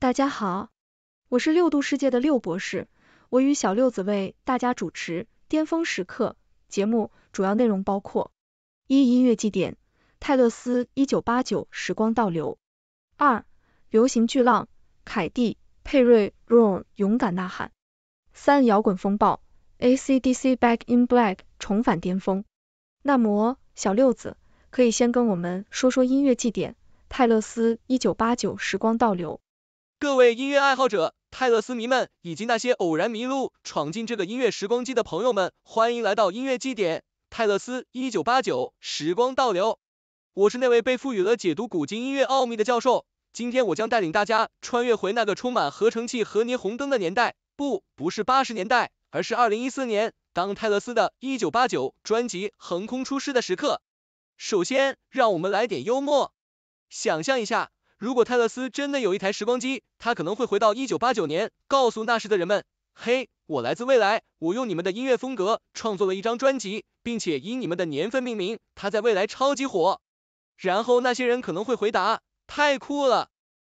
大家好，我是六度世界的六博士，我与小六子为大家主持《巅峰时刻》节目，主要内容包括：一、音乐祭典泰勒斯一九八九时光倒流；二、流行巨浪凯蒂佩瑞 r o n 勇敢呐喊；三、摇滚风暴 ACDC Back in Black 重返巅峰。那么，小六子可以先跟我们说说音乐祭典泰勒斯一九八九时光倒流。各位音乐爱好者、泰勒斯迷们，以及那些偶然迷路闯进这个音乐时光机的朋友们，欢迎来到音乐祭典——泰勒斯一九八九时光倒流。我是那位被赋予了解读古今音乐奥秘的教授，今天我将带领大家穿越回那个充满合成器和霓虹灯的年代，不，不是八十年代，而是二零一四年，当泰勒斯的一九八九专辑横空出世的时刻。首先，让我们来点幽默，想象一下。如果泰勒斯真的有一台时光机，他可能会回到一九八九年，告诉那时的人们：“嘿，我来自未来，我用你们的音乐风格创作了一张专辑，并且以你们的年份命名，它在未来超级火。”然后那些人可能会回答：“太酷了。”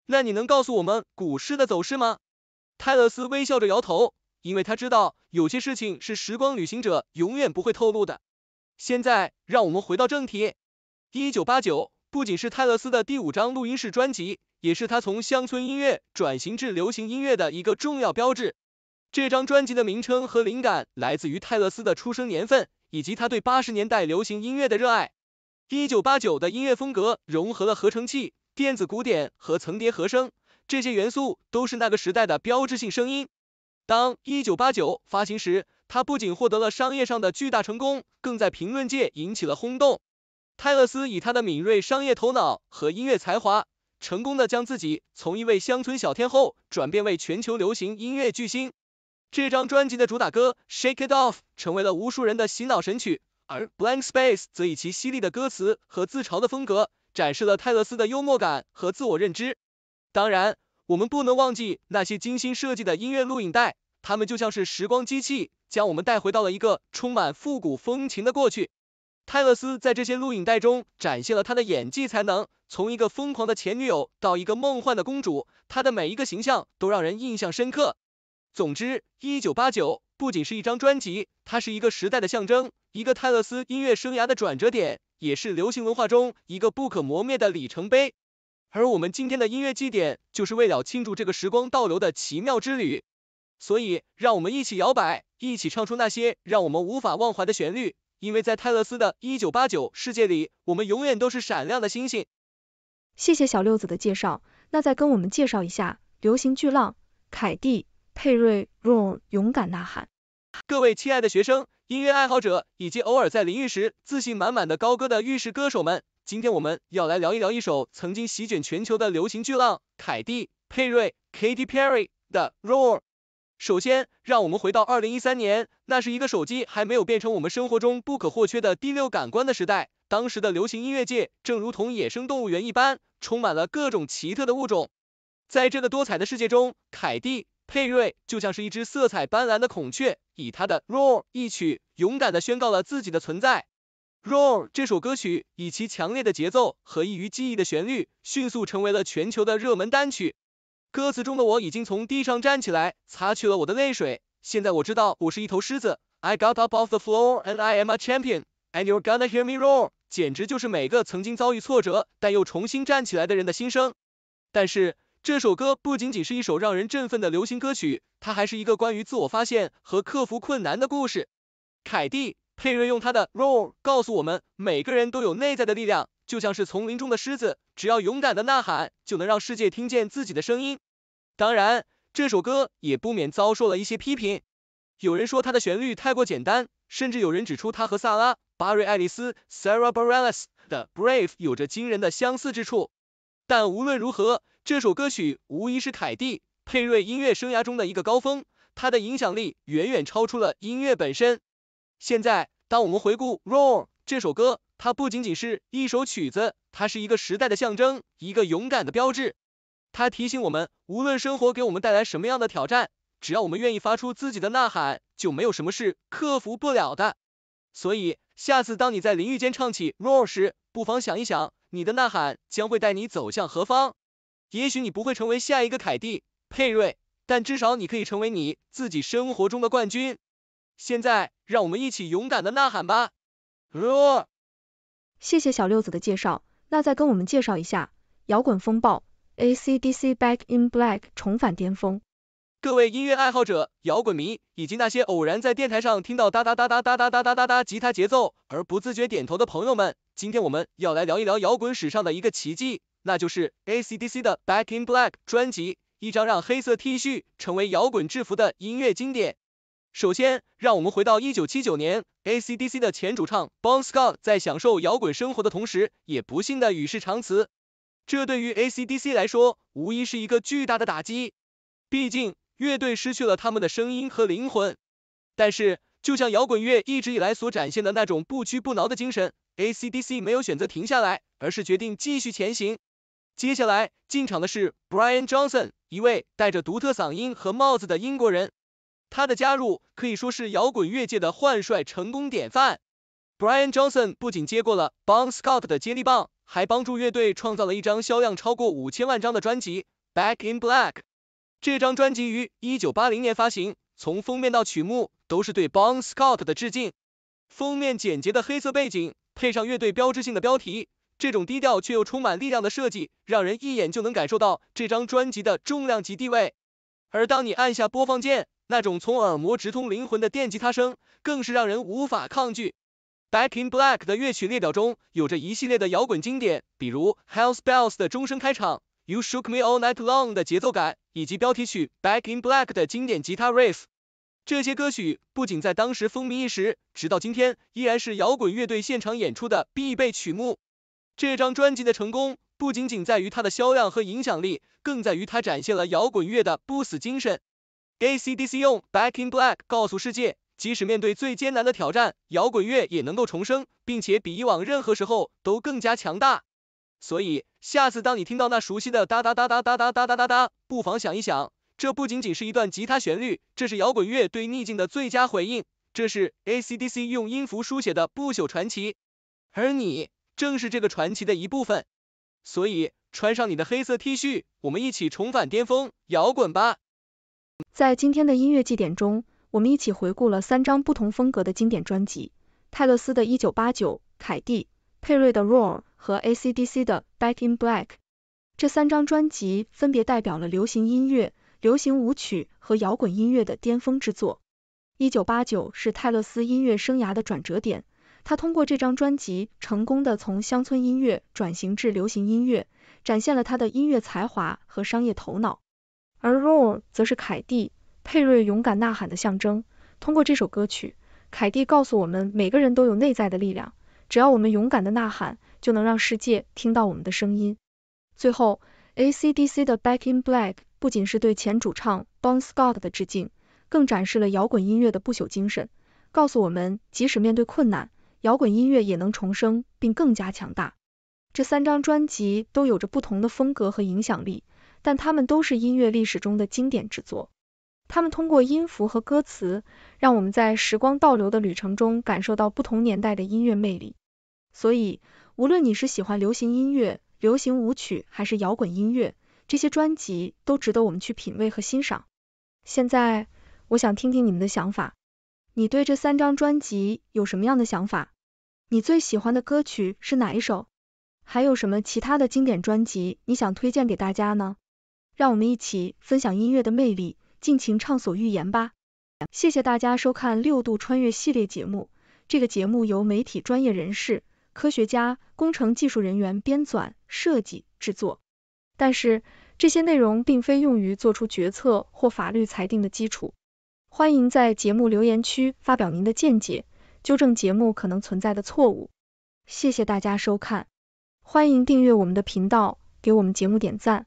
那你能告诉我们股市的走势吗？泰勒斯微笑着摇头，因为他知道有些事情是时光旅行者永远不会透露的。现在让我们回到正题，一九八九。不仅是泰勒斯的第五张录音室专辑，也是他从乡村音乐转型至流行音乐的一个重要标志。这张专辑的名称和灵感来自于泰勒斯的出生年份，以及他对八十年代流行音乐的热爱。一九八九的音乐风格融合了合成器、电子鼓点和层叠和声，这些元素都是那个时代的标志性声音。当一九八九发行时，它不仅获得了商业上的巨大成功，更在评论界引起了轰动。泰勒斯以他的敏锐商业头脑和音乐才华，成功的将自己从一位乡村小天后转变为全球流行音乐巨星。这张专辑的主打歌《Shake It Off》成为了无数人的洗脑神曲，而《Blank Space》则以其犀利的歌词和自嘲的风格，展示了泰勒斯的幽默感和自我认知。当然，我们不能忘记那些精心设计的音乐录影带，它们就像是时光机器，将我们带回到了一个充满复古风情的过去。泰勒斯在这些录影带中展现了他的演技才能，从一个疯狂的前女友到一个梦幻的公主，他的每一个形象都让人印象深刻。总之，一九八九不仅是一张专辑，它是一个时代的象征，一个泰勒斯音乐生涯的转折点，也是流行文化中一个不可磨灭的里程碑。而我们今天的音乐祭典，就是为了庆祝这个时光倒流的奇妙之旅。所以，让我们一起摇摆，一起唱出那些让我们无法忘怀的旋律。因为在泰勒斯的1989世界里，我们永远都是闪亮的星星。谢谢小六子的介绍，那再跟我们介绍一下流行巨浪凯蒂佩瑞 Roar 勇敢呐喊。各位亲爱的学生、音乐爱好者，以及偶尔在淋浴时自信满满的高歌的浴室歌手们，今天我们要来聊一聊一首曾经席卷全球的流行巨浪凯蒂佩瑞 Katy Perry 的 Roar。首先，让我们回到二零一三年，那是一个手机还没有变成我们生活中不可或缺的第六感官的时代。当时的流行音乐界正如同野生动物园一般，充满了各种奇特的物种。在这个多彩的世界中，凯蒂·佩瑞就像是一只色彩斑斓的孔雀，以他的《Roar》一曲勇敢的宣告了自己的存在。《Roar》这首歌曲以其强烈的节奏和易于记忆的旋律，迅速成为了全球的热门单曲。歌词中的我已经从地上站起来，擦去了我的泪水，现在我知道我是一头狮子。I got up off the floor and I am a champion, and you're gonna hear me roar。简直就是每个曾经遭遇挫折，但又重新站起来的人的心声。但是，这首歌不仅仅是一首让人振奋的流行歌曲，它还是一个关于自我发现和克服困难的故事。凯蒂·佩瑞用她的 roar 告诉我们，每个人都有内在的力量。就像是丛林中的狮子，只要勇敢的呐喊，就能让世界听见自己的声音。当然，这首歌也不免遭受了一些批评，有人说它的旋律太过简单，甚至有人指出它和萨拉巴瑞爱丽丝 Sarah Bareilles 的 Brave 有着惊人的相似之处。但无论如何，这首歌曲无疑是凯蒂佩瑞音乐生涯中的一个高峰，它的影响力远远超出了音乐本身。现在，当我们回顾《Roll》这首歌。它不仅仅是一首曲子，它是一个时代的象征，一个勇敢的标志。它提醒我们，无论生活给我们带来什么样的挑战，只要我们愿意发出自己的呐喊，就没有什么是克服不了的。所以，下次当你在淋浴间唱起 roar 时，不妨想一想，你的呐喊将会带你走向何方。也许你不会成为下一个凯蒂·佩瑞，但至少你可以成为你自己生活中的冠军。现在，让我们一起勇敢的呐喊吧！r r o a 谢谢小六子的介绍，那再跟我们介绍一下摇滚风暴 A C D C Back in Black 重返巅峰。各位音乐爱好者、摇滚迷，以及那些偶然在电台上听到哒哒哒哒哒哒哒哒哒吉他节奏而不自觉点头的朋友们，今天我们要来聊一聊摇滚史上的一个奇迹，那就是 A C D C 的 Back in Black 专辑，一张让黑色 T 恤成为摇滚制服的音乐经典。首先，让我们回到一九七九年，AC/DC 的前主唱 Bon Scott 在享受摇滚生活的同时，也不幸的与世长辞。这对于 AC/DC 来说，无疑是一个巨大的打击，毕竟乐队失去了他们的声音和灵魂。但是，就像摇滚乐一直以来所展现的那种不屈不挠的精神，AC/DC 没有选择停下来，而是决定继续前行。接下来进场的是 Brian Johnson，一位戴着独特嗓音和帽子的英国人。他的加入可以说是摇滚乐界的换帅成功典范。Brian Johnson 不仅接过了 Bon Scott 的接力棒，还帮助乐队创造了一张销量超过五千万张的专辑《Back in Black》。这张专辑于一九八零年发行，从封面到曲目都是对 Bon Scott 的致敬。封面简洁的黑色背景配上乐队标志性的标题，这种低调却又充满力量的设计，让人一眼就能感受到这张专辑的重量级地位。而当你按下播放键，那种从耳膜直通灵魂的电吉他声，更是让人无法抗拒。Back in Black 的乐曲列表中有着一系列的摇滚经典，比如 Hell's Bells 的钟声开场，You Shook Me All Night Long 的节奏感，以及标题曲 Back in Black 的经典吉他 riff。这些歌曲不仅在当时风靡一时，直到今天依然是摇滚乐队现场演出的必备曲目。这张专辑的成功不仅仅在于它的销量和影响力，更在于它展现了摇滚乐的不死精神。AC/DC 用《Back in Black》告诉世界，即使面对最艰难的挑战，摇滚乐也能够重生，并且比以往任何时候都更加强大。所以，下次当你听到那熟悉的哒哒哒哒哒哒哒哒哒哒，不妨想一想，这不仅仅是一段吉他旋律，这是摇滚乐对逆境的最佳回应，这是 AC/DC 用音符书写的不朽传奇，而你正是这个传奇的一部分。所以，穿上你的黑色 T 恤，我们一起重返巅峰摇滚吧！在今天的音乐祭典中，我们一起回顾了三张不同风格的经典专辑：泰勒斯的《一九八九》、凯蒂·佩瑞的《Roll》和 AC/DC 的《Back in Black》。这三张专辑分别代表了流行音乐、流行舞曲和摇滚音乐的巅峰之作。《一九八九》是泰勒斯音乐生涯的转折点，他通过这张专辑成功的从乡村音乐转型至流行音乐，展现了他的音乐才华和商业头脑。而《Roll》则是凯蒂·佩瑞勇敢呐喊的象征。通过这首歌曲，凯蒂告诉我们每个人都有内在的力量，只要我们勇敢的呐喊，就能让世界听到我们的声音。最后，AC/DC 的《Back in Black》不仅是对前主唱 Bon Scott 的致敬，更展示了摇滚音乐的不朽精神，告诉我们即使面对困难，摇滚音乐也能重生并更加强大。这三张专辑都有着不同的风格和影响力。但它们都是音乐历史中的经典之作。它们通过音符和歌词，让我们在时光倒流的旅程中，感受到不同年代的音乐魅力。所以，无论你是喜欢流行音乐、流行舞曲，还是摇滚音乐，这些专辑都值得我们去品味和欣赏。现在，我想听听你们的想法。你对这三张专辑有什么样的想法？你最喜欢的歌曲是哪一首？还有什么其他的经典专辑你想推荐给大家呢？让我们一起分享音乐的魅力，尽情畅所欲言吧。谢谢大家收看《六度穿越》系列节目。这个节目由媒体专业人士、科学家、工程技术人员编纂、设计、制作，但是这些内容并非用于做出决策或法律裁定的基础。欢迎在节目留言区发表您的见解，纠正节目可能存在的错误。谢谢大家收看，欢迎订阅我们的频道，给我们节目点赞。